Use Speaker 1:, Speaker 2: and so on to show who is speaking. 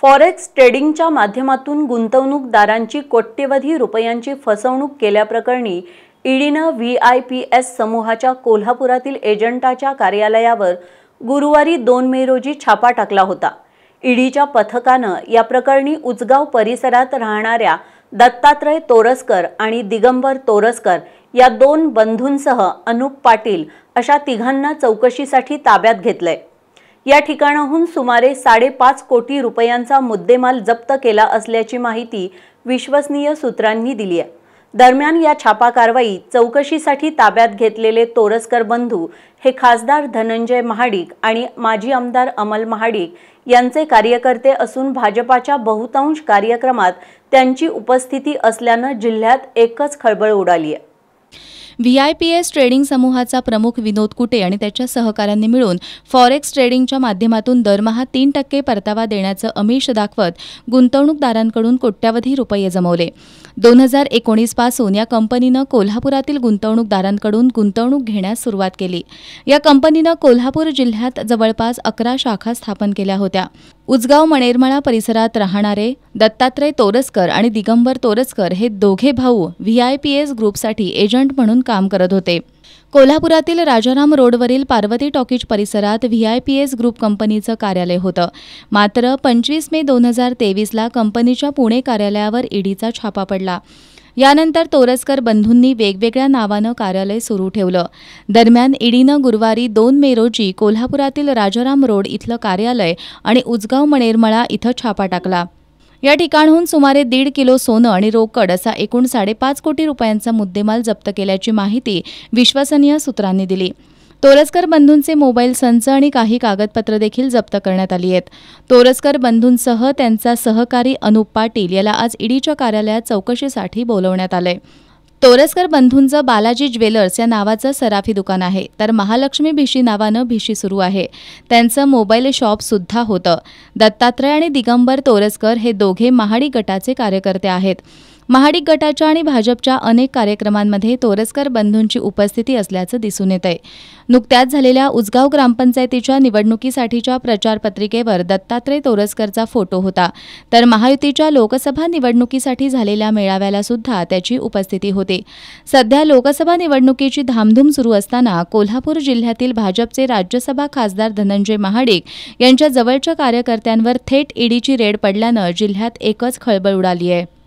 Speaker 1: forex ट्रेडिंगच्या माध्यमातून गुंतवणूकदारांची कोट्यवधी रुपयांची फसवणूक केल्याप्रकरणी ईडीनं व्ही आय पी एस समूहाच्या कोल्हापुरातील एजंटाच्या कार्यालयावर गुरुवारी दोन मे रोजी छापा टाकला होता ईडीच्या पथकानं या प्रकरणी उचगाव परिसरात राहणाऱ्या दत्तात्रय तोरसकर आणि दिगंबर तोरसकर या दोन बंधूंसह अनुप पाटील अशा तिघांना चौकशीसाठी ताब्यात घेतलंय या ठिकाणाहून सुमारे साडेपाच कोटी रुपयांचा मुद्देमाल जप्त केला असल्याची माहिती विश्वसनीय सूत्रांनी दिली आहे दरम्यान या छापा कारवाईत चौकशीसाठी ताब्यात घेतलेले तोरसकर बंधू हे खासदार धनंजय महाडिक आणि माजी आमदार अमल महाडिक यांचे कार्यकर्ते असून भाजपाच्या बहुतांश कार्यक्रमात त्यांची उपस्थिती असल्यानं जिल्ह्यात एकच खळबळ उडाली आहे
Speaker 2: V I P S trading समूहाचा प्रमुख विनोद कुटे आणि त्याच्या सहकाऱ्यांनी मिळून फॉरेक्स ट्रेडिंगच्या माध्यमातून दरमहा तीन टक्के परतावा देण्याचं अमिष दाखवत गुंतवणूकदारांकडून कोट्यावधी रुपये जमवले दोन हजार एकोणीस पासून या कंपनीनं कोल्हापुरातील गुंतवणूकदारांकडून गुंतवणूक घेण्यास सुरुवात केली या कंपनीनं कोल्हापूर जिल्ह्यात जवळपास अकरा शाखा स्थापन केल्या होत्या उजगाव मणेरमळा परिसरात राहणारे दत्तात्रय तोरसकर आणि दिगंबर तोरसकर हे दोघे भाऊ व्ही आय पी एस ग्रुपसाठी एजंट म्हणून काम करत होते कोल्हापुरातील राजाराम रोडवरील पार्वती टॉकीज परिसरात V I P S group कंपनीचं कार्यालय होतं मात्र पंचवीस मे दोन हजार तेवीसला कंपनीच्या पुणे कार्यालयावर ईडीचा छापा पडला यानंतर तोरसकर बंधूंनी वेगवेगळ्या नावानं कार्यालय सुरू ठेवलं दरम्यान ईडीनं गुरुवारी दोन मे रोजी कोल्हापुरातील राजाराम रोड इथलं कार्यालय आणि उजगाव मणेरमळा इथं छापा टाकला या ठिकाणहून सुमारे दीड किलो सोनं आणि रोकड असा एकूण साडेपाच कोटी रुपयांचा मुद्देमाल जप्त केल्याची माहिती विश्वसनीय सूत्रांनी दिली तोरसकर बंधूंचे मोबाईल संच आणि काही कागदपत्र देखील जप्त करण्यात आली आहेत तोरसकर बंधूंसह त्यांचा सहकारी अनुप पाटील याला आज ईडीच्या कार्यालयात चौकशीसाठी बोलवण्यात आले तोरसकर बंधूंचं बालाजी ज्वेलर्स या नावाचं सराफी दुकान आहे तर महालक्ष्मी भिशी नावानं भिशी सुरू आहे त्यांचं मोबाईल शॉपसुद्धा होतं दत्तात्रय आणि दिगंबर तोरसकर हे दोघे महाडी गटाचे कार्यकर्ते आहेत महाडिक गटाच्या आणि भाजपच्या अनेक कार्यक्रमांमध्ये तोरसकर बंधूंची उपस्थिती असल्याचं दिसून येत आहे नुकत्याच झालेल्या उजगाव ग्रामपंचायतीच्या निवडणुकीसाठीच्या प्रचारपत्रिकेवर दत्तात्रय तोरसकरचा फोटो होता तर महायुतीच्या लोकसभा निवडणुकीसाठी झालेल्या मेळाव्याला सुद्धा त्याची उपस्थिती होती सध्या लोकसभा निवडणुकीची धामधूम सुरू असताना कोल्हापूर जिल्ह्यातील भाजपचे राज्यसभा खासदार धनंजय महाडिक यांच्या जवळच्या कार्यकर्त्यांवर थेट ईडीची रेड पडल्यानं जिल्ह्यात एकच खळबळ उडाली आहे